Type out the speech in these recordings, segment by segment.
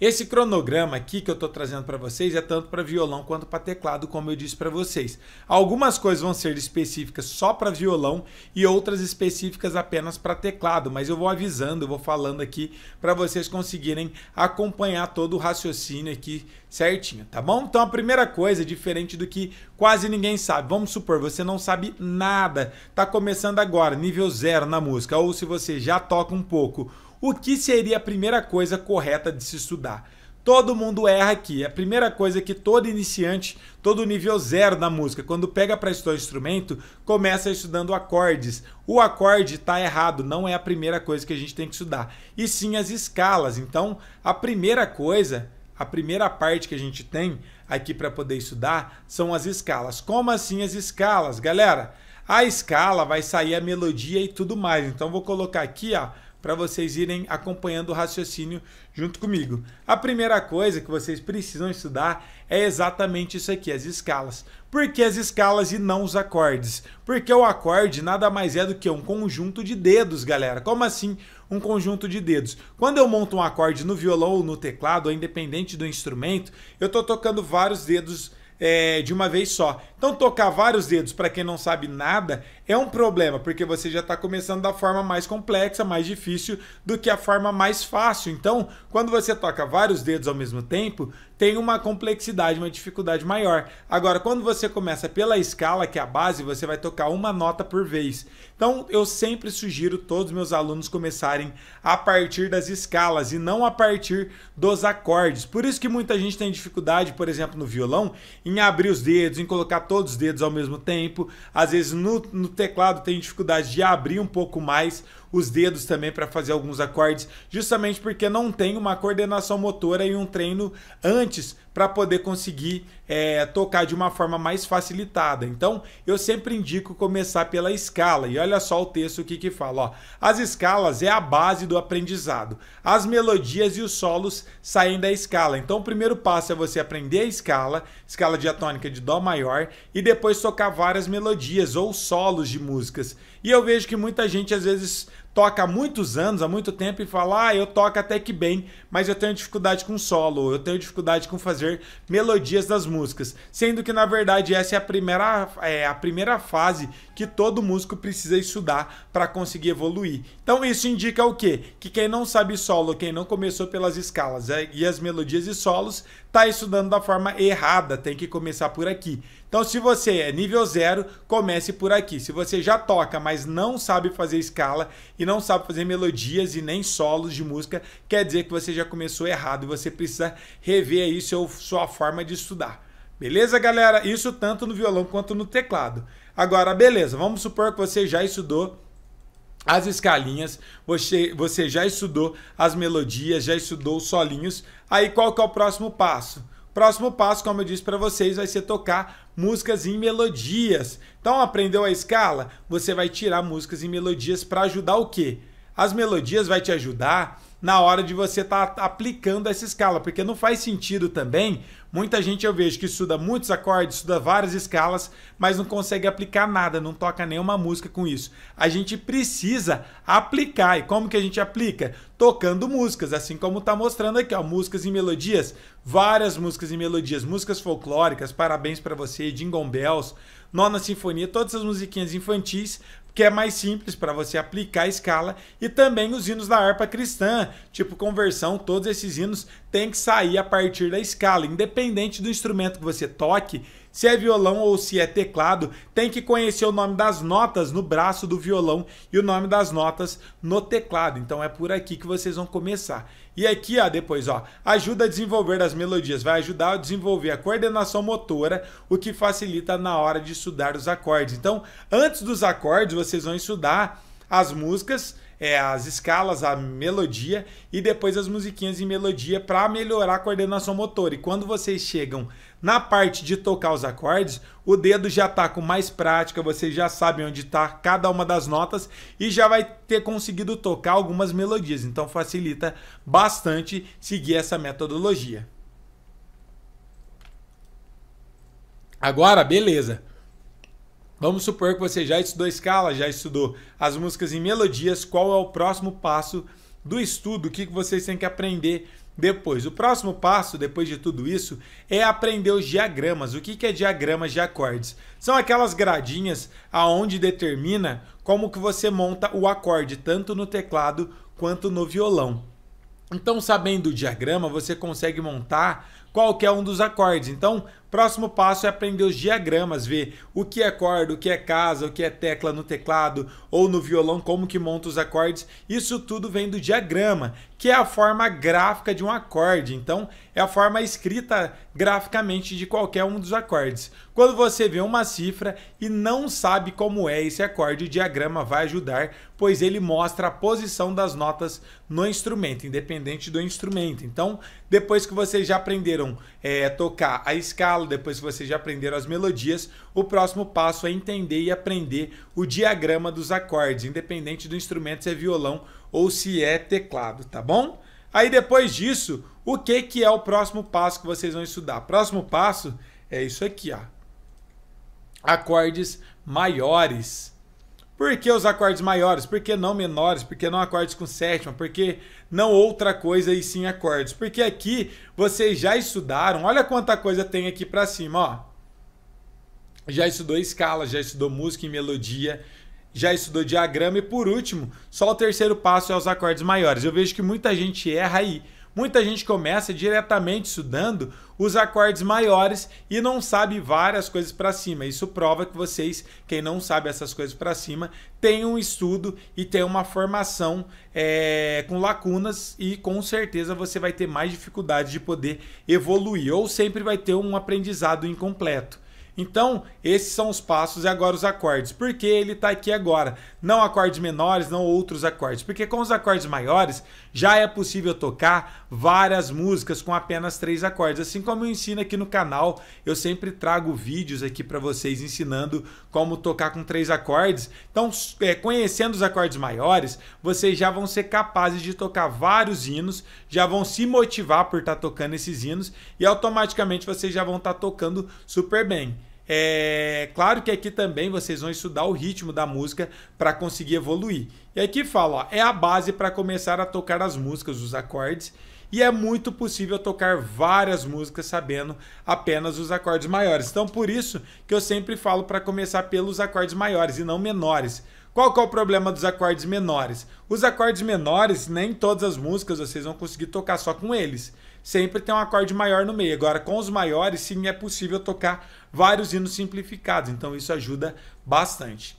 Esse cronograma aqui que eu estou trazendo para vocês é tanto para violão quanto para teclado, como eu disse para vocês. Algumas coisas vão ser específicas só para violão e outras específicas apenas para teclado, mas eu vou avisando, eu vou falando aqui para vocês conseguirem acompanhar todo o raciocínio aqui certinho, tá bom? Então a primeira coisa, diferente do que quase ninguém sabe, vamos supor, você não sabe nada, tá começando agora, nível zero na música, ou se você já toca um pouco o que seria a primeira coisa correta de se estudar. Todo mundo erra aqui. A primeira coisa é que todo iniciante, todo nível zero na música, quando pega para estudar instrumento, começa estudando acordes. O acorde está errado, não é a primeira coisa que a gente tem que estudar. E sim as escalas. Então, a primeira coisa, a primeira parte que a gente tem aqui para poder estudar são as escalas. Como assim as escalas, galera? A escala vai sair a melodia e tudo mais. Então, vou colocar aqui, ó para vocês irem acompanhando o raciocínio junto comigo. A primeira coisa que vocês precisam estudar é exatamente isso aqui, as escalas. Por que as escalas e não os acordes? Porque o acorde nada mais é do que um conjunto de dedos, galera. Como assim um conjunto de dedos? Quando eu monto um acorde no violão ou no teclado, independente do instrumento, eu estou tocando vários dedos é, de uma vez só. Então, tocar vários dedos, para quem não sabe nada, é um problema, porque você já está começando da forma mais complexa, mais difícil do que a forma mais fácil. Então, quando você toca vários dedos ao mesmo tempo, tem uma complexidade, uma dificuldade maior. Agora, quando você começa pela escala, que é a base, você vai tocar uma nota por vez. Então, eu sempre sugiro todos meus alunos começarem a partir das escalas e não a partir dos acordes. Por isso que muita gente tem dificuldade, por exemplo, no violão, em abrir os dedos, em colocar todos os dedos ao mesmo tempo. Às vezes, no, no teclado tem dificuldade de abrir um pouco mais os dedos também para fazer alguns acordes, justamente porque não tem uma coordenação motora e um treino antes para poder conseguir é, tocar de uma forma mais facilitada. Então, eu sempre indico começar pela escala. E olha só o texto que que fala: ó, as escalas é a base do aprendizado. As melodias e os solos saem da escala. Então, o primeiro passo é você aprender a escala, escala diatônica de dó maior, e depois tocar várias melodias ou solos de músicas. E eu vejo que muita gente às vezes toca há muitos anos, há muito tempo e fala: "Ah, eu toco até que bem, mas eu tenho dificuldade com solo, eu tenho dificuldade com fazer melodias das músicas". Sendo que na verdade essa é a primeira é a primeira fase que todo músico precisa estudar para conseguir evoluir. Então isso indica o quê? Que quem não sabe solo, quem não começou pelas escalas é, e as melodias e solos, tá estudando da forma errada, tem que começar por aqui. Então, se você é nível zero, comece por aqui. Se você já toca, mas não sabe fazer escala e não sabe fazer melodias e nem solos de música, quer dizer que você já começou errado e você precisa rever aí seu, sua forma de estudar. Beleza, galera? Isso tanto no violão quanto no teclado. Agora, beleza, vamos supor que você já estudou as escalinhas, você, você já estudou as melodias, já estudou os solinhos. Aí qual que é o próximo passo? Próximo passo, como eu disse para vocês, vai ser tocar músicas em melodias. Então, aprendeu a escala? Você vai tirar músicas em melodias para ajudar o quê? As melodias vai te ajudar na hora de você estar tá aplicando essa escala, porque não faz sentido também Muita gente eu vejo que estuda muitos acordes, estuda várias escalas, mas não consegue aplicar nada, não toca nenhuma música com isso. A gente precisa aplicar. E como que a gente aplica? Tocando músicas, assim como está mostrando aqui, ó, músicas e melodias, várias músicas e melodias, músicas folclóricas, parabéns para você, Jingle Bells, Nona Sinfonia, todas as musiquinhas infantis, que é mais simples para você aplicar a escala, e também os hinos da harpa cristã, tipo conversão, todos esses hinos têm que sair a partir da escala, independente do instrumento que você toque, se é violão ou se é teclado, tem que conhecer o nome das notas no braço do violão e o nome das notas no teclado. Então é por aqui que vocês vão começar. E aqui, ó, depois, ó, ajuda a desenvolver as melodias, vai ajudar a desenvolver a coordenação motora, o que facilita na hora de estudar os acordes. Então, antes dos acordes, vocês vão estudar as músicas é, as escalas, a melodia e depois as musiquinhas e melodia para melhorar a coordenação motora. E quando vocês chegam na parte de tocar os acordes, o dedo já está com mais prática, vocês já sabem onde está cada uma das notas e já vai ter conseguido tocar algumas melodias. Então facilita bastante seguir essa metodologia. Agora, beleza. Vamos supor que você já estudou escala, já estudou as músicas em melodias, qual é o próximo passo do estudo, o que vocês têm que aprender depois. O próximo passo, depois de tudo isso, é aprender os diagramas. O que é diagramas de acordes? São aquelas gradinhas aonde determina como que você monta o acorde, tanto no teclado quanto no violão. Então, sabendo o diagrama, você consegue montar qualquer um dos acordes. Então, Próximo passo é aprender os diagramas, ver o que é corda, o que é casa, o que é tecla no teclado ou no violão, como que monta os acordes. Isso tudo vem do diagrama, que é a forma gráfica de um acorde. Então, é a forma escrita graficamente de qualquer um dos acordes. Quando você vê uma cifra e não sabe como é esse acorde, o diagrama vai ajudar, pois ele mostra a posição das notas no instrumento, independente do instrumento. Então, depois que vocês já aprenderam é, tocar a escala, depois que vocês já aprenderam as melodias, o próximo passo é entender e aprender o diagrama dos acordes, independente do instrumento se é violão ou se é teclado, tá bom? Aí depois disso, o que, que é o próximo passo que vocês vão estudar? Próximo passo é isso aqui, ó. Acordes maiores. Por que os acordes maiores? Por que não menores? Por que não acordes com sétima? Por que não outra coisa e sim acordes? Porque aqui vocês já estudaram, olha quanta coisa tem aqui para cima, ó. Já estudou escala, já estudou música e melodia, já estudou diagrama e por último, só o terceiro passo é os acordes maiores. Eu vejo que muita gente erra aí. Muita gente começa diretamente estudando os acordes maiores e não sabe várias coisas para cima. Isso prova que vocês, quem não sabe essas coisas para cima, tem um estudo e tem uma formação é, com lacunas e com certeza você vai ter mais dificuldade de poder evoluir ou sempre vai ter um aprendizado incompleto. Então, esses são os passos e agora os acordes. Por que ele está aqui agora? Não acordes menores, não outros acordes. Porque com os acordes maiores, já é possível tocar várias músicas com apenas três acordes. Assim como eu ensino aqui no canal, eu sempre trago vídeos aqui para vocês ensinando como tocar com três acordes. Então, é, conhecendo os acordes maiores, vocês já vão ser capazes de tocar vários hinos, já vão se motivar por estar tá tocando esses hinos e automaticamente vocês já vão estar tá tocando super bem. É claro que aqui também vocês vão estudar o ritmo da música para conseguir evoluir. E aqui fala, ó, é a base para começar a tocar as músicas, os acordes, e é muito possível tocar várias músicas sabendo apenas os acordes maiores. Então por isso que eu sempre falo para começar pelos acordes maiores e não menores qual que é o problema dos acordes menores? Os acordes menores, nem todas as músicas vocês vão conseguir tocar só com eles. Sempre tem um acorde maior no meio. Agora, com os maiores, sim, é possível tocar vários hinos simplificados. Então, isso ajuda bastante.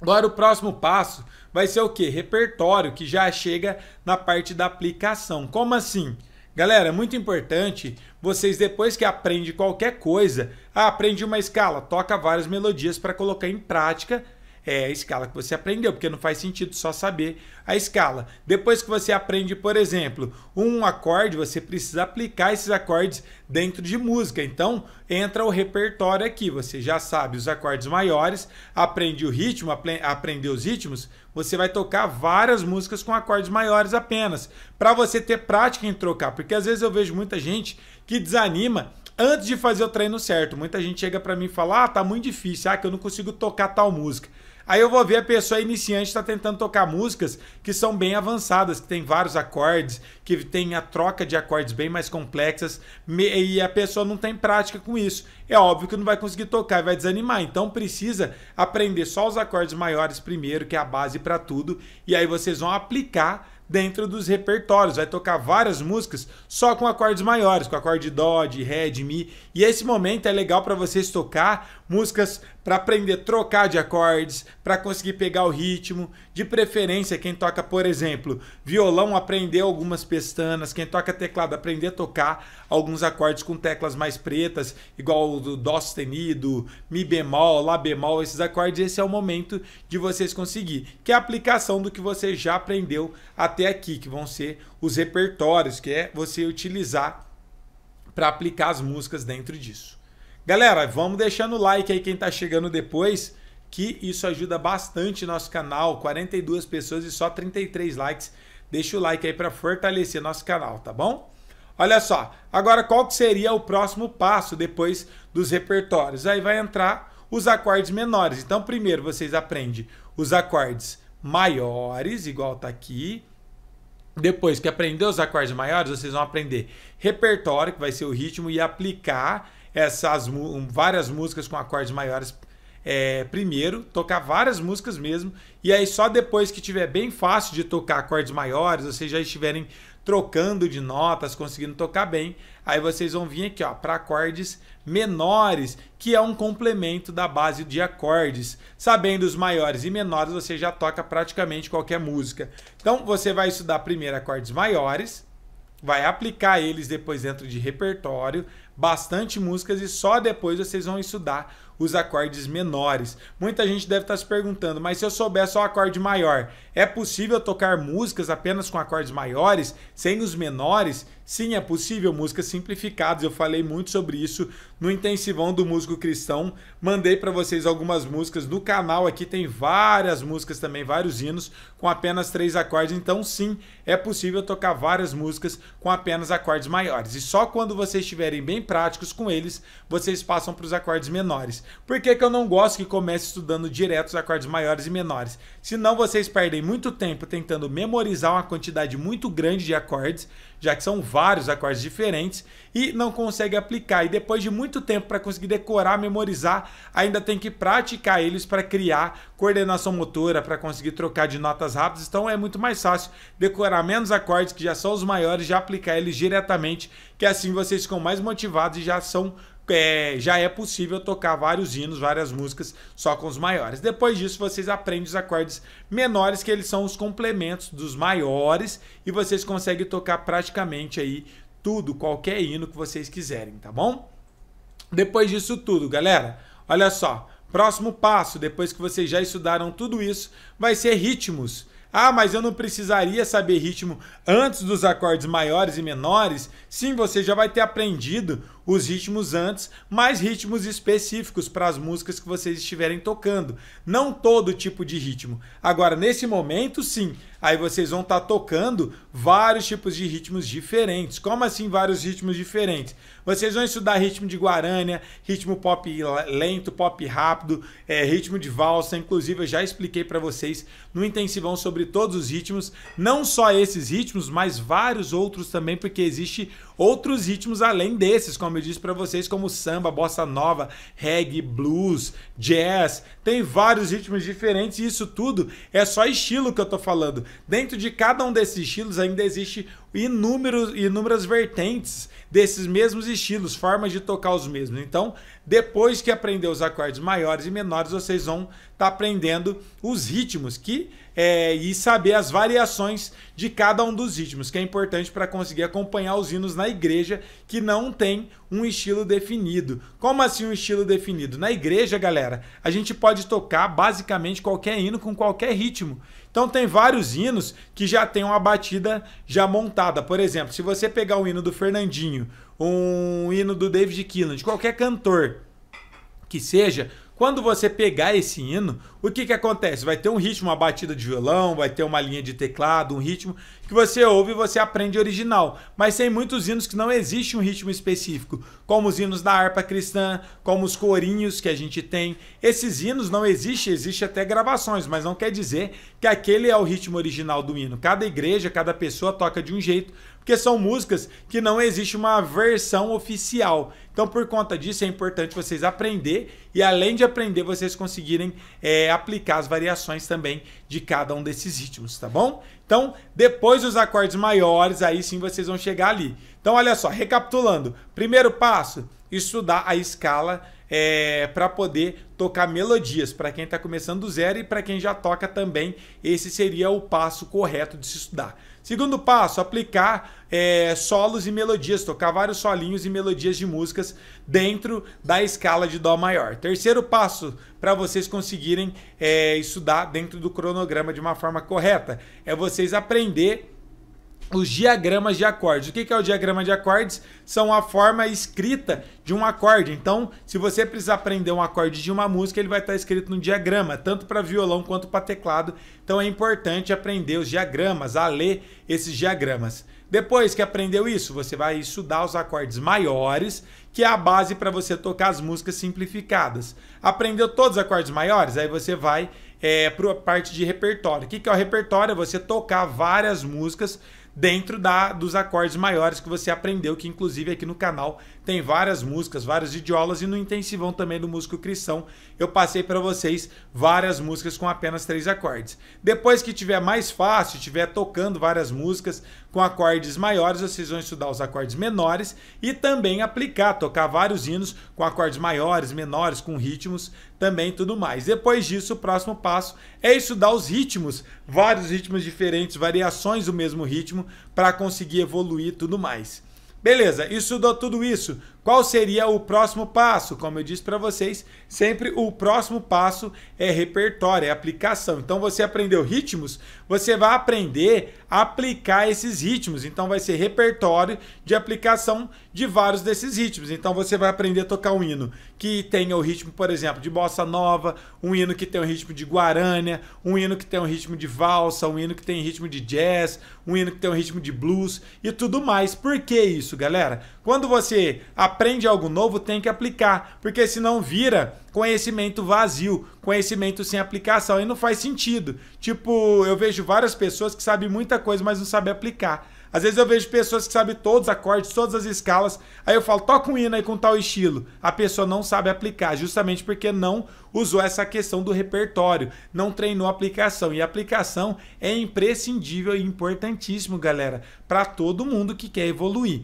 Agora, o próximo passo vai ser o que? Repertório, que já chega na parte da aplicação. Como assim? Galera, é muito importante vocês, depois que aprende qualquer coisa, ah, aprende uma escala, toca várias melodias para colocar em prática é a escala que você aprendeu, porque não faz sentido só saber a escala. Depois que você aprende, por exemplo, um acorde, você precisa aplicar esses acordes dentro de música. Então, entra o repertório aqui. Você já sabe os acordes maiores, aprende o ritmo, aprende os ritmos, você vai tocar várias músicas com acordes maiores apenas, para você ter prática em trocar, porque às vezes eu vejo muita gente que desanima antes de fazer o treino certo. Muita gente chega para mim e fala: "Ah, tá muito difícil, ah, que eu não consigo tocar tal música". Aí eu vou ver a pessoa iniciante está tentando tocar músicas que são bem avançadas, que tem vários acordes, que tem a troca de acordes bem mais complexas, e a pessoa não tem prática com isso. É óbvio que não vai conseguir tocar e vai desanimar. Então precisa aprender só os acordes maiores primeiro, que é a base para tudo, e aí vocês vão aplicar dentro dos repertórios. Vai tocar várias músicas só com acordes maiores, com acorde Dó, de Ré, de Mi. E esse momento é legal para vocês tocar músicas para aprender a trocar de acordes, para conseguir pegar o ritmo. De preferência, quem toca, por exemplo, violão, aprender algumas pestanas. Quem toca teclado, aprender a tocar alguns acordes com teclas mais pretas, igual o do Dó sustenido, Mi bemol, Lá bemol, esses acordes. Esse é o momento de vocês conseguir, que é a aplicação do que você já aprendeu até aqui, que vão ser os repertórios, que é você utilizar para aplicar as músicas dentro disso. Galera, vamos deixando o like aí quem está chegando depois, que isso ajuda bastante nosso canal. 42 pessoas e só 33 likes. Deixa o like aí para fortalecer nosso canal, tá bom? Olha só, agora qual que seria o próximo passo depois dos repertórios? Aí vai entrar os acordes menores. Então, primeiro vocês aprendem os acordes maiores, igual tá aqui. Depois que aprender os acordes maiores, vocês vão aprender repertório, que vai ser o ritmo, e aplicar essas várias músicas com acordes maiores é, primeiro, tocar várias músicas mesmo, e aí só depois que tiver bem fácil de tocar acordes maiores, vocês já estiverem trocando de notas, conseguindo tocar bem, aí vocês vão vir aqui ó para acordes menores, que é um complemento da base de acordes. Sabendo os maiores e menores, você já toca praticamente qualquer música. Então você vai estudar primeiro acordes maiores, vai aplicar eles depois dentro de repertório, bastante músicas e só depois vocês vão estudar os acordes menores. Muita gente deve estar tá se perguntando, mas se eu souber só o acorde maior, é possível tocar músicas apenas com acordes maiores, sem os menores? Sim, é possível, músicas simplificadas. Eu falei muito sobre isso no intensivão do músico cristão. Mandei para vocês algumas músicas no canal aqui, tem várias músicas também, vários hinos com apenas três acordes. Então, sim, é possível tocar várias músicas com apenas acordes maiores. E só quando vocês estiverem bem práticos com eles, vocês passam para os acordes menores. Por que, que eu não gosto que comece estudando direto os acordes maiores e menores? Senão vocês perdem passei muito tempo tentando memorizar uma quantidade muito grande de acordes, já que são vários acordes diferentes, e não consegue aplicar. E depois de muito tempo para conseguir decorar, memorizar, ainda tem que praticar eles para criar coordenação motora, para conseguir trocar de notas rápidas. Então é muito mais fácil decorar menos acordes, que já são os maiores, já aplicar eles diretamente, que assim vocês ficam mais motivados e já são é, já é possível tocar vários hinos, várias músicas só com os maiores. Depois disso, vocês aprendem os acordes menores, que eles são os complementos dos maiores, e vocês conseguem tocar praticamente aí tudo, qualquer hino que vocês quiserem, tá bom? Depois disso tudo, galera, olha só. Próximo passo, depois que vocês já estudaram tudo isso, vai ser ritmos. Ah, mas eu não precisaria saber ritmo antes dos acordes maiores e menores? Sim, você já vai ter aprendido os ritmos antes, mais ritmos específicos para as músicas que vocês estiverem tocando. Não todo tipo de ritmo. Agora, nesse momento, sim, aí vocês vão estar tá tocando vários tipos de ritmos diferentes. Como assim vários ritmos diferentes? Vocês vão estudar ritmo de guarânia, ritmo pop lento, pop rápido, é, ritmo de valsa. Inclusive, eu já expliquei para vocês no intensivão sobre todos os ritmos, não só esses ritmos, mas vários outros também, porque existe outros ritmos além desses, como eu disse para vocês, como samba, bossa nova, reggae, blues, jazz. Tem vários ritmos diferentes e isso tudo é só estilo que eu tô falando. Dentro de cada um desses estilos ainda existe inúmeros, inúmeras vertentes desses mesmos estilos, formas de tocar os mesmos. Então, depois que aprender os acordes maiores e menores, vocês vão estar tá aprendendo os ritmos que é, e saber as variações de cada um dos ritmos, que é importante para conseguir acompanhar os hinos na igreja que não tem um estilo definido. Como assim um estilo definido? Na igreja, galera, a gente pode tocar basicamente qualquer hino com qualquer ritmo. Então tem vários hinos que já tem uma batida já montada. Por exemplo, se você pegar o hino do Fernandinho, um hino do David Keelan, de qualquer cantor que seja, quando você pegar esse hino, o que, que acontece? Vai ter um ritmo, uma batida de violão, vai ter uma linha de teclado, um ritmo que você ouve e você aprende original. Mas tem muitos hinos que não existe um ritmo específico, como os hinos da harpa cristã, como os corinhos que a gente tem. Esses hinos não existem, existe até gravações, mas não quer dizer que aquele é o ritmo original do hino. Cada igreja, cada pessoa toca de um jeito porque são músicas que não existe uma versão oficial. Então, por conta disso, é importante vocês aprender e, além de aprender, vocês conseguirem é, aplicar as variações também de cada um desses ritmos, tá bom? Então, depois dos acordes maiores, aí sim vocês vão chegar ali. Então, olha só, recapitulando: primeiro passo, estudar a escala é, para poder tocar melodias. Para quem está começando do zero e para quem já toca também, esse seria o passo correto de se estudar. Segundo passo, aplicar é, solos e melodias, tocar vários solinhos e melodias de músicas dentro da escala de Dó maior. Terceiro passo para vocês conseguirem é, estudar dentro do cronograma de uma forma correta é vocês aprender os diagramas de acordes. O que é o diagrama de acordes? São a forma escrita de um acorde. Então, se você precisar aprender um acorde de uma música, ele vai estar escrito no diagrama, tanto para violão quanto para teclado. Então, é importante aprender os diagramas, a ler esses diagramas. Depois que aprendeu isso, você vai estudar os acordes maiores, que é a base para você tocar as músicas simplificadas. Aprendeu todos os acordes maiores? Aí você vai é, eh, para a parte de repertório. O que é o repertório? É você tocar várias músicas dentro da, dos acordes maiores que você aprendeu, que inclusive aqui no canal tem várias músicas, vários idiolas e no intensivão também do músico cristão eu passei para vocês várias músicas com apenas três acordes. Depois que tiver mais fácil, tiver tocando várias músicas com acordes maiores, vocês vão estudar os acordes menores e também aplicar, tocar vários hinos com acordes maiores, menores, com ritmos também tudo mais. Depois disso, o próximo passo é estudar os ritmos, vários ritmos diferentes, variações do mesmo ritmo para conseguir evoluir tudo mais. Beleza, estudou tudo isso, qual seria o próximo passo? Como eu disse para vocês, sempre o próximo passo é repertório, é aplicação. Então você aprendeu ritmos, você vai aprender a aplicar esses ritmos. Então vai ser repertório de aplicação de vários desses ritmos. Então você vai aprender a tocar um hino que tenha o ritmo, por exemplo, de bossa nova, um hino que tenha o ritmo de guarânia, um hino que tenha o ritmo de valsa, um hino que tenha ritmo de jazz, um hino que tenha o ritmo de blues e tudo mais. Por que isso, galera? Quando você aprende algo novo, tem que aplicar, porque senão vira conhecimento vazio, conhecimento sem aplicação e não faz sentido. Tipo, eu vejo várias pessoas que sabem muita coisa, mas não sabem aplicar. Às vezes eu vejo pessoas que sabem todos os acordes, todas as escalas, aí eu falo, toca um hino aí com tal estilo. A pessoa não sabe aplicar, justamente porque não usou essa questão do repertório, não treinou a aplicação. E a aplicação é imprescindível e importantíssimo, galera, para todo mundo que quer evoluir.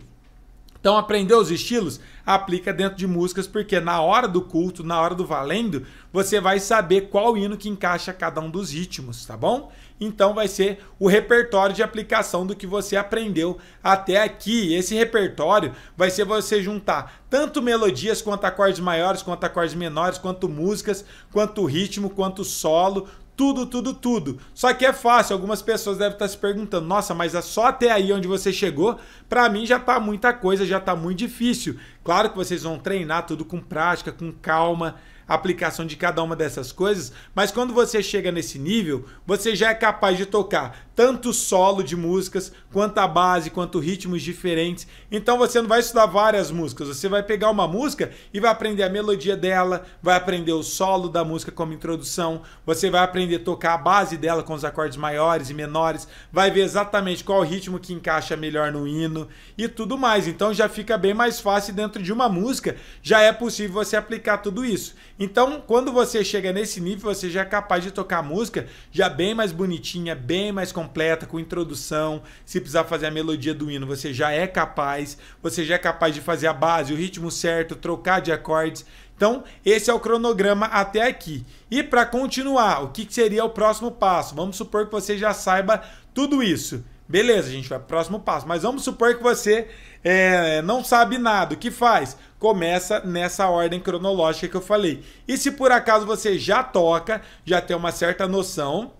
Então, aprendeu os estilos aplica dentro de músicas, porque na hora do culto, na hora do valendo, você vai saber qual hino que encaixa cada um dos ritmos, tá bom? Então, vai ser o repertório de aplicação do que você aprendeu até aqui. Esse repertório vai ser você juntar tanto melodias, quanto acordes maiores, quanto acordes menores, quanto músicas, quanto ritmo, quanto solo, tudo, tudo, tudo. Só que é fácil, algumas pessoas devem estar se perguntando: nossa, mas é só até aí onde você chegou? Para mim já tá muita coisa, já tá muito difícil. Claro que vocês vão treinar tudo com prática, com calma, aplicação de cada uma dessas coisas, mas quando você chega nesse nível, você já é capaz de tocar tanto solo de músicas, quanto a base, quanto ritmos diferentes. Então você não vai estudar várias músicas, você vai pegar uma música e vai aprender a melodia dela, vai aprender o solo da música como introdução, você vai aprender a tocar a base dela com os acordes maiores e menores, vai ver exatamente qual ritmo que encaixa melhor no hino e tudo mais. Então já fica bem mais fácil dentro de uma música, já é possível você aplicar tudo isso. Então, quando você chega nesse nível, você já é capaz de tocar música já bem mais bonitinha, bem mais complexa, completa, com introdução. Se precisar fazer a melodia do hino, você já é capaz. Você já é capaz de fazer a base, o ritmo certo, trocar de acordes. Então, esse é o cronograma até aqui. E para continuar, o que seria o próximo passo? Vamos supor que você já saiba tudo isso. Beleza, a gente vai para o próximo passo. Mas vamos supor que você é, não sabe nada. O que faz? Começa nessa ordem cronológica que eu falei. E se por acaso você já toca, já tem uma certa noção,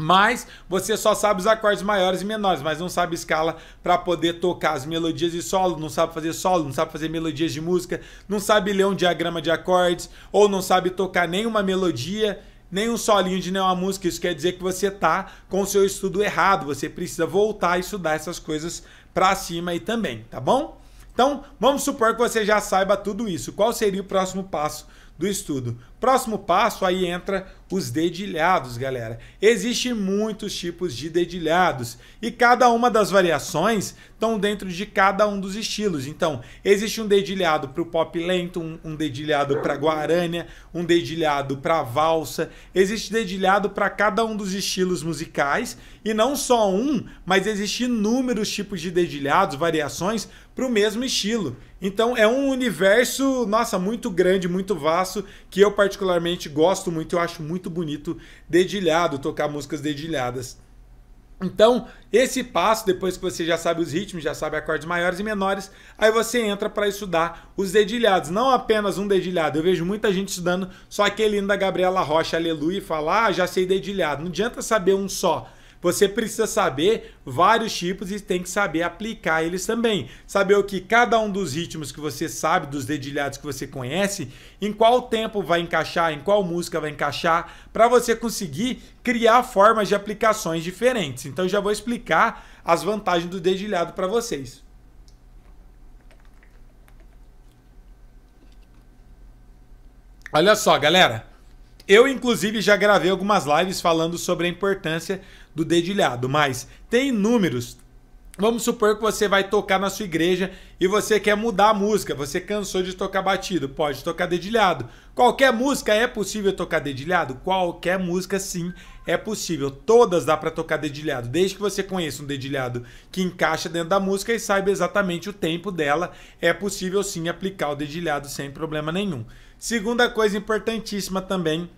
mas você só sabe os acordes maiores e menores, mas não sabe escala para poder tocar as melodias de solo, não sabe fazer solo, não sabe fazer melodias de música, não sabe ler um diagrama de acordes, ou não sabe tocar nenhuma melodia, nenhum solinho de nenhuma música. Isso quer dizer que você está com o seu estudo errado. Você precisa voltar a estudar essas coisas para cima aí também, tá bom? Então, vamos supor que você já saiba tudo isso. Qual seria o próximo passo do estudo. Próximo passo, aí entra os dedilhados, galera. Existem muitos tipos de dedilhados e cada uma das variações estão dentro de cada um dos estilos. Então, existe um dedilhado para o pop lento, um, um dedilhado para guarânia, um dedilhado para valsa. Existe dedilhado para cada um dos estilos musicais e não só um, mas existem inúmeros tipos de dedilhados, variações para o mesmo estilo. Então é um universo, nossa, muito grande, muito vasto, que eu particularmente gosto muito, eu acho muito bonito dedilhado, tocar músicas dedilhadas. Então, esse passo, depois que você já sabe os ritmos, já sabe acordes maiores e menores, aí você entra para estudar os dedilhados, não apenas um dedilhado. Eu vejo muita gente estudando só aquele hino da Gabriela Rocha, aleluia, e fala, ah, já sei dedilhado. Não adianta saber um só você precisa saber vários tipos e tem que saber aplicar eles também. Saber o que cada um dos ritmos que você sabe, dos dedilhados que você conhece, em qual tempo vai encaixar, em qual música vai encaixar, para você conseguir criar formas de aplicações diferentes. Então já vou explicar as vantagens do dedilhado para vocês. Olha só, galera. Eu, inclusive, já gravei algumas lives falando sobre a importância do dedilhado, mas tem números. Vamos supor que você vai tocar na sua igreja e você quer mudar a música, você cansou de tocar batido, pode tocar dedilhado. Qualquer música é possível tocar dedilhado? Qualquer música sim é possível. Todas dá para tocar dedilhado, desde que você conheça um dedilhado que encaixa dentro da música e saiba exatamente o tempo dela, é possível sim aplicar o dedilhado sem problema nenhum. Segunda coisa importantíssima também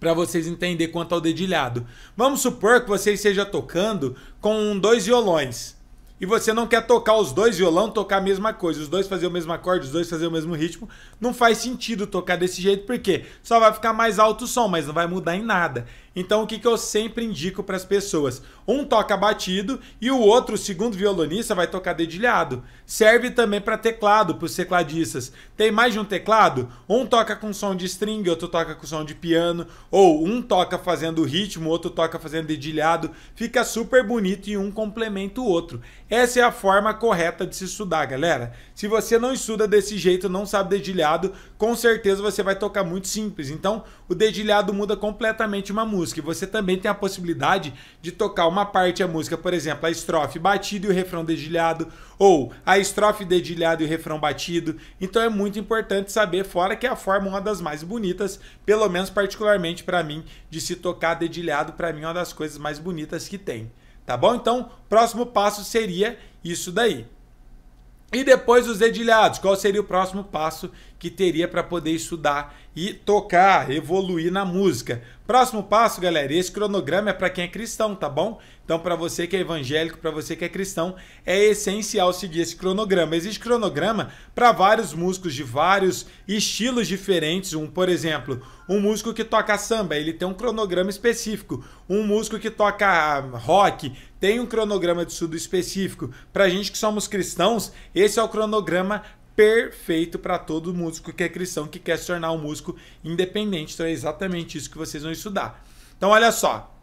para vocês entenderem quanto ao dedilhado. Vamos supor que você esteja tocando com dois violões e você não quer tocar os dois violão, tocar a mesma coisa, os dois fazer o mesmo acorde, os dois fazer o mesmo ritmo, não faz sentido tocar desse jeito porque só vai ficar mais alto o som, mas não vai mudar em nada. Então, o que, que eu sempre indico para as pessoas? Um toca batido e o outro, o segundo violonista, vai tocar dedilhado. Serve também para teclado, para os tecladistas. Tem mais de um teclado? Um toca com som de string, outro toca com som de piano, ou um toca fazendo ritmo, outro toca fazendo dedilhado. Fica super bonito e um complementa o outro. Essa é a forma correta de se estudar, galera. Se você não estuda desse jeito, não sabe dedilhado, com certeza você vai tocar muito simples. Então, o dedilhado muda completamente uma música. E você também tem a possibilidade de tocar uma parte da música, por exemplo, a estrofe batida e o refrão dedilhado, ou a estrofe dedilhado e o refrão batido. Então é muito importante saber, fora que é a forma uma das mais bonitas, pelo menos particularmente para mim, de se tocar dedilhado, para mim é uma das coisas mais bonitas que tem. Tá bom? Então, próximo passo seria isso daí. E depois os dedilhados, qual seria o próximo passo que teria para poder estudar e tocar, evoluir na música. Próximo passo, galera, esse cronograma é para quem é cristão, tá bom? Então, para você que é evangélico, para você que é cristão, é essencial seguir esse cronograma. Existe cronograma para vários músicos de vários estilos diferentes. Um, por exemplo, um músico que toca samba, ele tem um cronograma específico. Um músico que toca rock tem um cronograma de estudo específico. Para gente que somos cristãos, esse é o cronograma perfeito para todo músico que é cristão, que quer se tornar um músico independente. Então é exatamente isso que vocês vão estudar. Então olha só.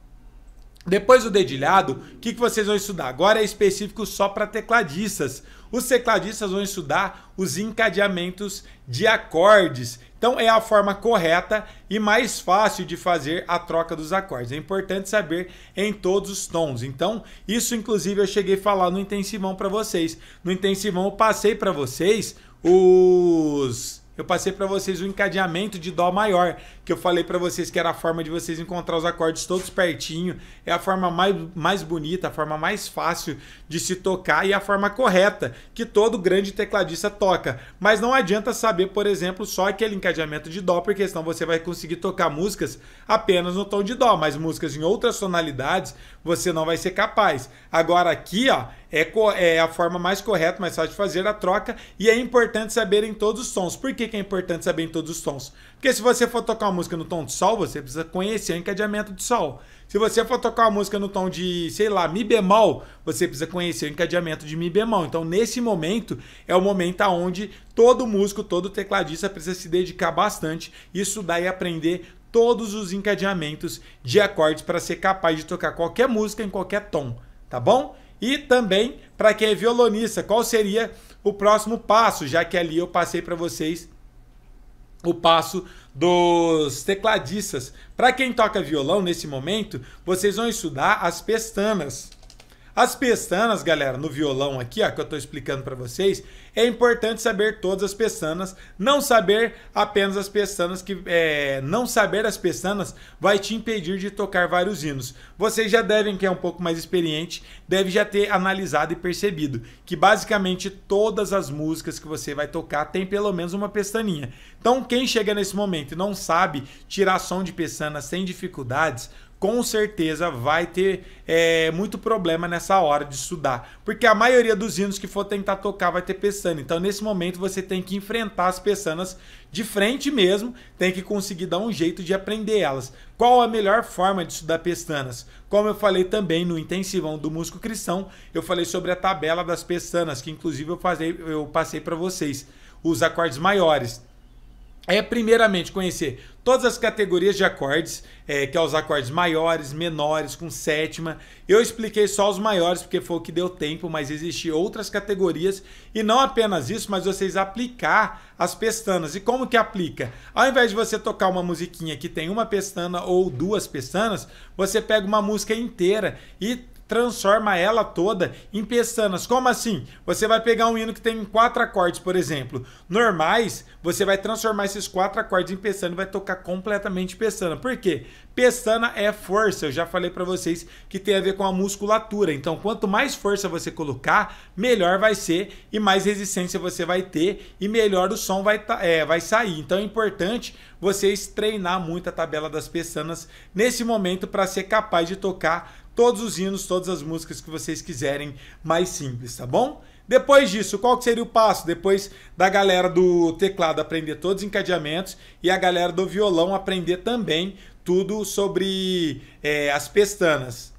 Depois do dedilhado, o que, que vocês vão estudar? Agora é específico só para tecladistas. Os tecladistas vão estudar os encadeamentos de acordes. Então é a forma correta e mais fácil de fazer a troca dos acordes. É importante saber em todos os tons. Então, isso inclusive eu cheguei a falar no intensivão para vocês. No intensivão eu passei para vocês os eu passei para vocês o encadeamento de dó maior, que eu falei para vocês que era a forma de vocês encontrar os acordes todos pertinho, é a forma mais, mais bonita, a forma mais fácil de se tocar e a forma correta que todo grande tecladista toca. Mas não adianta saber, por exemplo, só aquele encadeamento de dó, porque senão você vai conseguir tocar músicas apenas no tom de dó, mas músicas em outras tonalidades você não vai ser capaz. Agora aqui, ó, é, é a forma mais correta, mais fácil de fazer a troca e é importante saber em todos os tons. Por que, que é importante saber em todos os tons? Porque se você for tocar uma música no tom de sol, você precisa conhecer o encadeamento de sol. Se você for tocar uma música no tom de, sei lá, mi bemol, você precisa conhecer o encadeamento de mi bemol. Então, nesse momento, é o momento onde todo músico, todo tecladista precisa se dedicar bastante, estudar e aprender todos os encadeamentos de acordes para ser capaz de tocar qualquer música em qualquer tom, tá bom? E também, para quem é violonista, qual seria o próximo passo, já que ali eu passei para vocês o passo dos tecladistas. Para quem toca violão nesse momento, vocês vão estudar as pestanas as pestanas, galera, no violão aqui, ó, que eu estou explicando para vocês, é importante saber todas as pestanas, não saber apenas as pestanas que é, não saber as pestanas vai te impedir de tocar vários hinos. Vocês já devem, que é um pouco mais experiente, deve já ter analisado e percebido que basicamente todas as músicas que você vai tocar tem pelo menos uma pestaninha. Então, quem chega nesse momento e não sabe tirar som de pestana sem dificuldades, com certeza vai ter é, muito problema nessa hora de estudar. Porque a maioria dos hinos que for tentar tocar vai ter pessana. Então, nesse momento, você tem que enfrentar as peçanas de frente mesmo, tem que conseguir dar um jeito de aprender elas. Qual a melhor forma de estudar pestanas? Como eu falei também no intensivão do músico cristão, eu falei sobre a tabela das pestanas, que inclusive eu, passei, eu passei para vocês, os acordes maiores é primeiramente conhecer todas as categorias de acordes, é, que é os acordes maiores, menores, com sétima. Eu expliquei só os maiores porque foi o que deu tempo, mas existem outras categorias e não apenas isso, mas vocês aplicar as pestanas. E como que aplica? Ao invés de você tocar uma musiquinha que tem uma pestana ou duas pestanas, você pega uma música inteira e transforma ela toda em pestanas. Como assim? Você vai pegar um hino que tem quatro acordes, por exemplo, normais, você vai transformar esses quatro acordes em pestana e vai tocar completamente pestana. Por quê? Pestana é força. Eu já falei para vocês que tem a ver com a musculatura. Então, quanto mais força você colocar, melhor vai ser e mais resistência você vai ter e melhor o som vai, é, vai sair. Então, é importante vocês treinar muito a tabela das pestanas nesse momento para ser capaz de tocar todos os hinos, todas as músicas que vocês quiserem mais simples, tá bom? Depois disso, qual seria o passo? Depois da galera do teclado aprender todos os encadeamentos e a galera do violão aprender também tudo sobre é, as pestanas.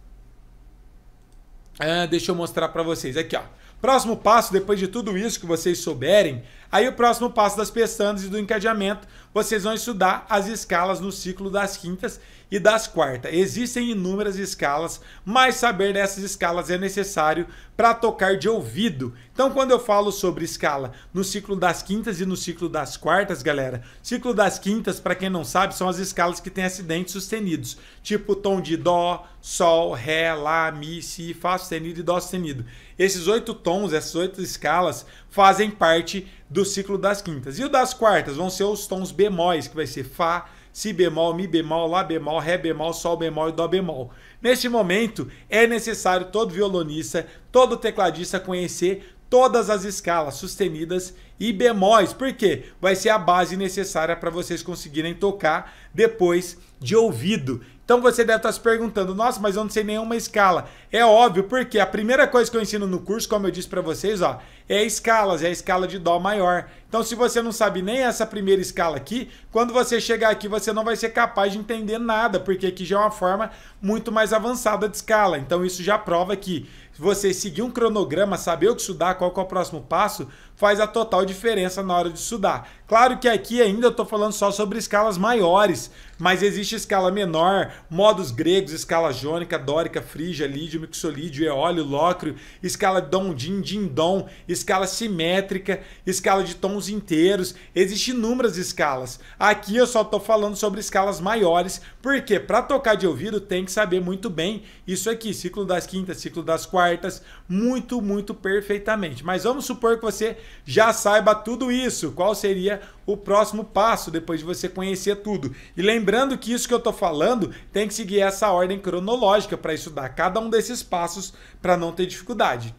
Ah, deixa eu mostrar para vocês aqui, ó. Próximo passo, depois de tudo isso que vocês souberem, Aí o próximo passo das pestanas e do encadeamento, vocês vão estudar as escalas no ciclo das quintas e das quartas. Existem inúmeras escalas, mas saber dessas escalas é necessário para tocar de ouvido. Então, quando eu falo sobre escala no ciclo das quintas e no ciclo das quartas, galera, ciclo das quintas, para quem não sabe, são as escalas que têm acidentes sustenidos, tipo tom de dó, sol, ré, lá, mi, si, fá sustenido e dó sustenido. Esses oito tons, essas oito escalas, fazem parte do ciclo das quintas. E o das quartas vão ser os tons bemóis, que vai ser Fá, Si bemol, Mi bemol, Lá bemol, Ré bemol, Sol bemol e Dó bemol. Neste momento, é necessário todo violonista, todo tecladista conhecer todas as escalas sustenidas e bemóis, porque vai ser a base necessária para vocês conseguirem tocar depois de ouvido. Então você deve estar se perguntando, nossa, mas eu não sei nenhuma escala. É óbvio, porque a primeira coisa que eu ensino no curso, como eu disse para vocês, ó, é escalas, é a escala de Dó maior. Então se você não sabe nem essa primeira escala aqui, quando você chegar aqui você não vai ser capaz de entender nada, porque aqui já é uma forma muito mais avançada de escala. Então isso já prova que você seguir um cronograma, saber o que estudar, qual é o próximo passo, faz a total diferença na hora de estudar. Claro que aqui ainda eu estou falando só sobre escalas maiores, mas existe escala menor, modos gregos, escala jônica, dórica, frígia, lídio, mixolídio, eólio, lócrio, escala dom, dindom, escala simétrica, escala de tons inteiros. Existem inúmeras escalas. Aqui eu só estou falando sobre escalas maiores, porque para tocar de ouvido tem que saber muito bem isso aqui, ciclo das quintas, ciclo das quartas, muito, muito perfeitamente. Mas vamos supor que você já saiba tudo isso. Qual seria o próximo passo depois de você conhecer tudo. E lembrando que isso que eu estou falando tem que seguir essa ordem cronológica para estudar cada um desses passos para não ter dificuldade.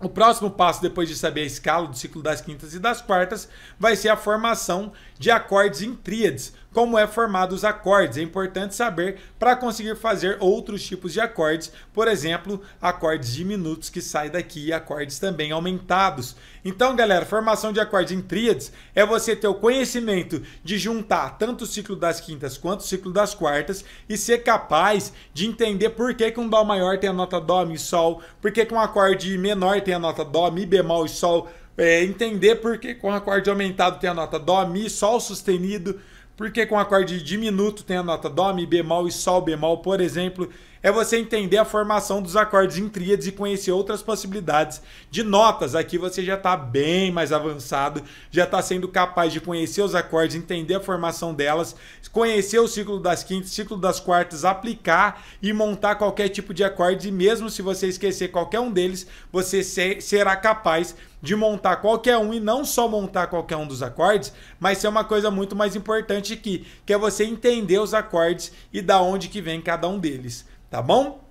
O próximo passo, depois de saber a escala do ciclo das quintas e das quartas, vai ser a formação de acordes em tríades, como é formado os acordes. É importante saber para conseguir fazer outros tipos de acordes, por exemplo, acordes diminutos que saem daqui e acordes também aumentados. Então, galera, formação de acordes em tríades é você ter o conhecimento de juntar tanto o ciclo das quintas quanto o ciclo das quartas e ser capaz de entender por que, que um dó maior tem a nota dó, mi, sol, por que, que um acorde menor tem a nota dó, mi bemol e sol, é, entender por que com um acorde aumentado tem a nota dó, mi, sol sustenido, porque com acorde diminuto tem a nota Dó, Mi bemol e Sol bemol, por exemplo, é você entender a formação dos acordes em tríades e conhecer outras possibilidades de notas. Aqui você já está bem mais avançado, já está sendo capaz de conhecer os acordes, entender a formação delas, conhecer o ciclo das quintas, ciclo das quartas, aplicar e montar qualquer tipo de acorde. E mesmo se você esquecer qualquer um deles, você será capaz de montar qualquer um e não só montar qualquer um dos acordes, mas ser uma coisa muito mais importante aqui, que é você entender os acordes e da onde que vem cada um deles tá bom?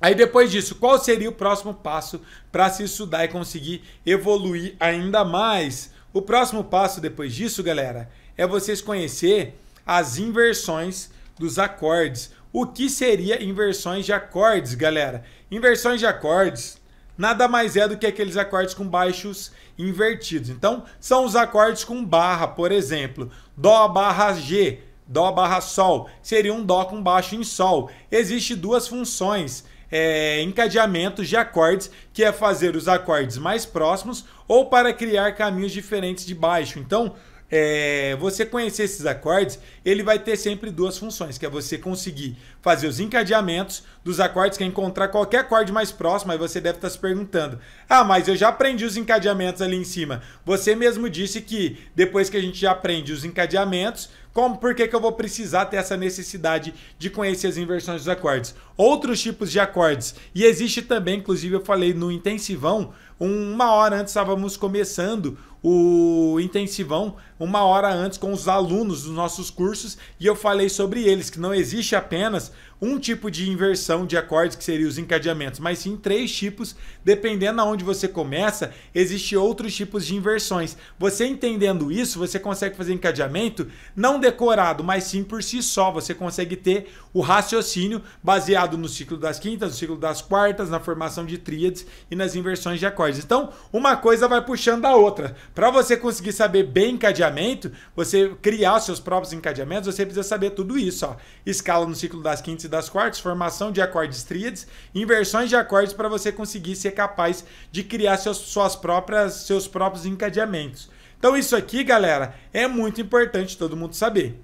Aí depois disso, qual seria o próximo passo para se estudar e conseguir evoluir ainda mais? O próximo passo depois disso, galera, é vocês conhecer as inversões dos acordes. O que seria inversões de acordes, galera? Inversões de acordes nada mais é do que aqueles acordes com baixos invertidos. Então, são os acordes com barra, por exemplo, dó barra G, Dó barra Sol. Seria um Dó com baixo em Sol. Existem duas funções. É, encadeamentos de acordes, que é fazer os acordes mais próximos ou para criar caminhos diferentes de baixo. Então, é, você conhecer esses acordes, ele vai ter sempre duas funções, que é você conseguir fazer os encadeamentos dos acordes, que é encontrar qualquer acorde mais próximo, aí você deve estar tá se perguntando, ah, mas eu já aprendi os encadeamentos ali em cima. Você mesmo disse que depois que a gente já aprende os encadeamentos, como, por que, que eu vou precisar ter essa necessidade de conhecer as inversões dos acordes? Outros tipos de acordes. E existe também, inclusive eu falei no intensivão, uma hora antes estávamos começando o intensivão uma hora antes com os alunos dos nossos cursos e eu falei sobre eles, que não existe apenas um tipo de inversão de acordes, que seria os encadeamentos, mas sim três tipos. Dependendo aonde você começa, existe outros tipos de inversões. Você entendendo isso, você consegue fazer encadeamento não decorado, mas sim por si só. Você consegue ter o raciocínio baseado no ciclo das quintas, no ciclo das quartas, na formação de tríades e nas inversões de acordes. Então, uma coisa vai puxando a outra. Para você conseguir saber bem encadeamento, encadeamento, você criar os seus próprios encadeamentos, você precisa saber tudo isso. Ó. Escala no ciclo das quintas e das quartas, formação de acordes tríades, inversões de acordes para você conseguir ser capaz de criar seus, suas próprias, seus próprios encadeamentos. Então isso aqui, galera, é muito importante todo mundo saber.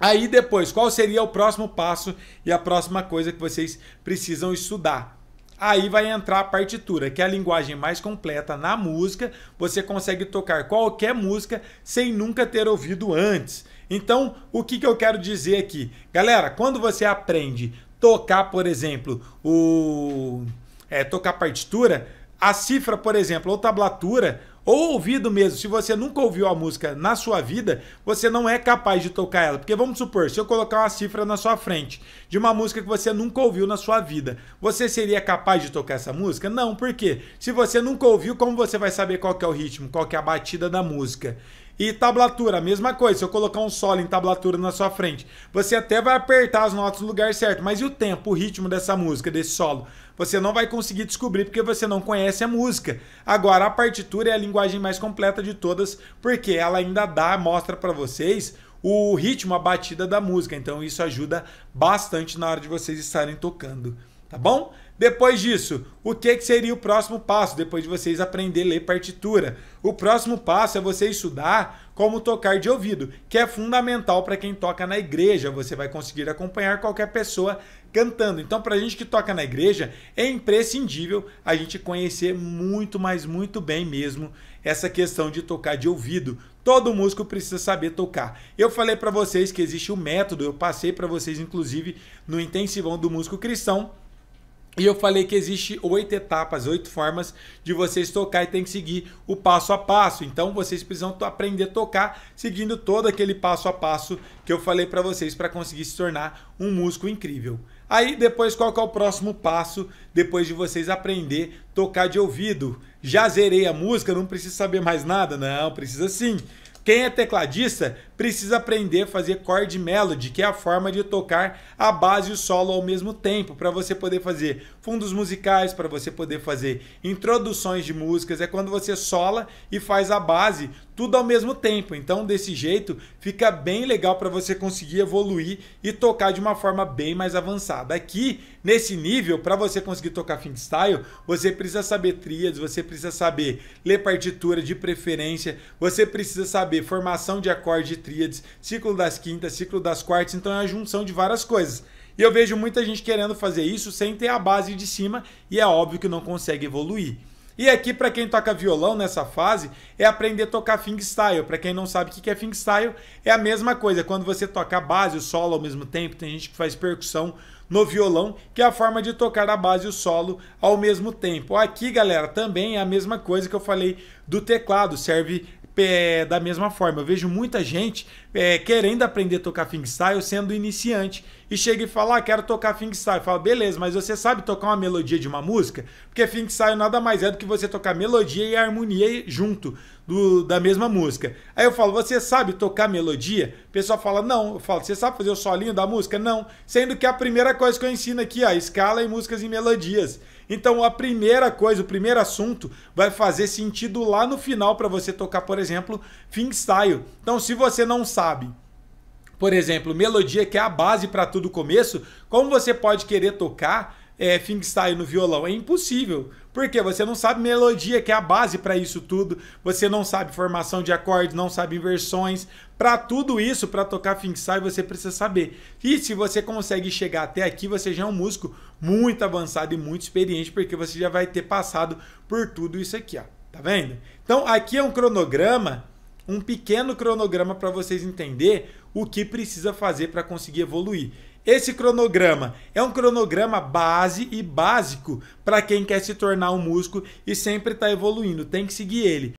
Aí depois, qual seria o próximo passo e a próxima coisa que vocês precisam estudar? aí vai entrar a partitura, que é a linguagem mais completa na música. Você consegue tocar qualquer música sem nunca ter ouvido antes. Então, o que, que eu quero dizer aqui? Galera, quando você aprende tocar, por exemplo, o. É, tocar partitura, a cifra, por exemplo, ou tablatura, ou ouvido mesmo. Se você nunca ouviu a música na sua vida, você não é capaz de tocar ela. Porque vamos supor, se eu colocar uma cifra na sua frente de uma música que você nunca ouviu na sua vida, você seria capaz de tocar essa música? Não, por quê? Se você nunca ouviu, como você vai saber qual é o ritmo, qual é a batida da música? E tablatura, a mesma coisa. Se eu colocar um solo em tablatura na sua frente, você até vai apertar as notas no lugar certo, mas e o tempo, o ritmo dessa música, desse solo? Você não vai conseguir descobrir porque você não conhece a música. Agora, a partitura é a linguagem mais completa de todas, porque ela ainda dá, mostra para vocês o ritmo, a batida da música. Então, isso ajuda bastante na hora de vocês estarem tocando, tá bom? Depois disso, o que, que seria o próximo passo? Depois de vocês aprender a ler partitura. O próximo passo é você estudar como tocar de ouvido, que é fundamental para quem toca na igreja. Você vai conseguir acompanhar qualquer pessoa cantando. Então, para a gente que toca na igreja, é imprescindível a gente conhecer muito, mas muito bem mesmo essa questão de tocar de ouvido. Todo músico precisa saber tocar. Eu falei para vocês que existe o um método, eu passei para vocês inclusive no intensivão do músico cristão, e eu falei que existe oito etapas, oito formas de vocês tocar e tem que seguir o passo a passo. Então vocês precisam aprender a tocar seguindo todo aquele passo a passo que eu falei para vocês para conseguir se tornar um músico incrível. Aí depois qual que é o próximo passo depois de vocês aprender tocar de ouvido? Já zerei a música, não precisa saber mais nada? Não, precisa sim. Quem é tecladista precisa aprender a fazer chord melody, que é a forma de tocar a base e o solo ao mesmo tempo, para você poder fazer fundos musicais, para você poder fazer introduções de músicas, é quando você sola e faz a base tudo ao mesmo tempo. Então, desse jeito, fica bem legal para você conseguir evoluir e tocar de uma forma bem mais avançada. Aqui, nesse nível, para você conseguir tocar fingerstyle, você precisa saber tríades, você precisa saber ler partitura de preferência, você precisa saber formação de acorde tríades, ciclo das quintas, ciclo das quartas, então é a junção de várias coisas. E eu vejo muita gente querendo fazer isso sem ter a base de cima e é óbvio que não consegue evoluir. E aqui para quem toca violão nessa fase é aprender a tocar fingerstyle. Para quem não sabe o que é fingerstyle, é a mesma coisa. Quando você toca a base e o solo ao mesmo tempo, tem gente que faz percussão no violão, que é a forma de tocar a base e o solo ao mesmo tempo. Aqui, galera, também é a mesma coisa que eu falei do teclado, serve é, da mesma forma. Eu vejo muita gente é, querendo aprender a tocar fingerstyle sendo iniciante e chega e fala: ah, quero tocar fingerstyle. Fala, beleza, mas você sabe tocar uma melodia de uma música? Porque fingerstyle nada mais é do que você tocar melodia e harmonia junto do, da mesma música. Aí eu falo: você sabe tocar melodia? O pessoal fala: não. Eu falo: você sabe fazer o solinho da música? Não. Sendo que a primeira coisa que eu ensino aqui, ó, escala e músicas e melodias. Então a primeira coisa, o primeiro assunto vai fazer sentido lá no final para você tocar, por exemplo, finstyle. Então se você não sabe por exemplo, melodia que é a base para tudo começo, como você pode querer tocar é, eh, fingerstyle no violão? É impossível. Porque você não sabe melodia, que é a base para isso tudo. Você não sabe formação de acordes, não sabe inversões. Para tudo isso, para tocar finksai, você precisa saber. E se você consegue chegar até aqui, você já é um músico muito avançado e muito experiente, porque você já vai ter passado por tudo isso aqui, ó. Tá vendo? Então, aqui é um cronograma, um pequeno cronograma para vocês entender o que precisa fazer para conseguir evoluir. Esse cronograma é um cronograma base e básico para quem quer se tornar um músico e sempre está evoluindo, tem que seguir ele.